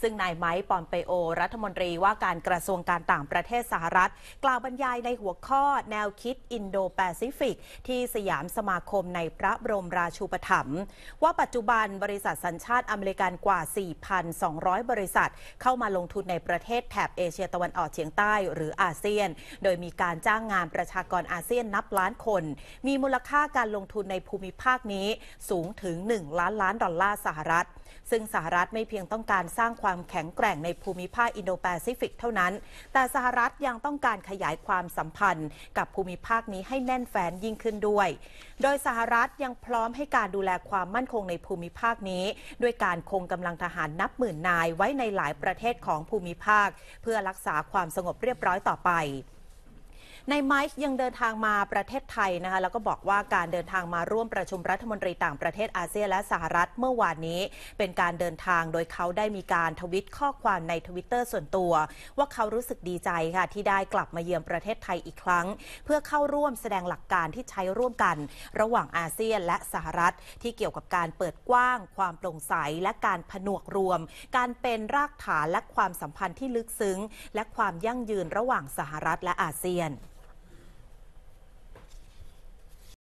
ซึ่งนายไมค์ปอมเปโอรัฐมนตรีว่าการกระทรวงการต่างประเทศสหรัฐ กล่าวบรรยายในหัวข้อแนวคิดอินโดแปซิฟิก ที่สยามสมาคมในพระบรมราชูปถัมภ์ว่าปัจจุบันบริษัทสัญชาติอเมริกันกว่า 4,200 บริษัท เข้ามาลงทุนในประเทศแถบเอเชียตะวันออกเฉียงใต้หรืออาเซียน โดยมีการจ้างงานประชากรอาเซียนนับล้านคน มีมูลค่าการลงทุนในภูมิภาคนี้สูงถึง 1 ล้านล้านดอลลาร์สหรัฐ ซึ่งสหรัฐไม่เพียงต้องการสร้างความความแข็งแกร่งในภูมิภาคอินโดแปซิฟิกเท่านั้น แต่สหรัฐยังต้องการขยายความสัมพันธ์ กับภูมิภาคนี้ให้แน่นแฟนยิ่งขึ้นด้วย โดยสหรัฐยังพร้อมให้การดูแลความมั่นคงในภูมิภาคนี้ ด้วยการคงกำลังทหารนับหมื่นนายไว้ในหลายประเทศของภูมิภาค เพื่อรักษาความสงบเรียบร้อยต่อไปนายไมค์ยังเดินทางมาประเทศไทยนะคะแล้วก็บอกว่าการเดินทางมาร่วมประชุมรัฐมนตรีต่างประเทศอาเซียนและสหรัฐเมื่อวานนี้ เป็นการเดินทางโดยเขาได้มีการทวิตข้อความในทวิตเตอร์ส่วนตัว ว่าเขารู้สึกดีใจค่ะที่ได้กลับมาเยือนประเทศไทยอีกครั้ง เพื่อเข้าร่วมแสดงหลักการที่ใช้ร่วมกัน ระหว่างอาเซียนและสหรัฐ ที่เกี่ยวกับการเปิดกว้าง ความโปร่งใสและการผนวกรวม การเป็นรากฐานและความสัมพันธ์ที่ลึกซึ้ง และความยั่งยืนระหว่างสหรัฐและอาเซียน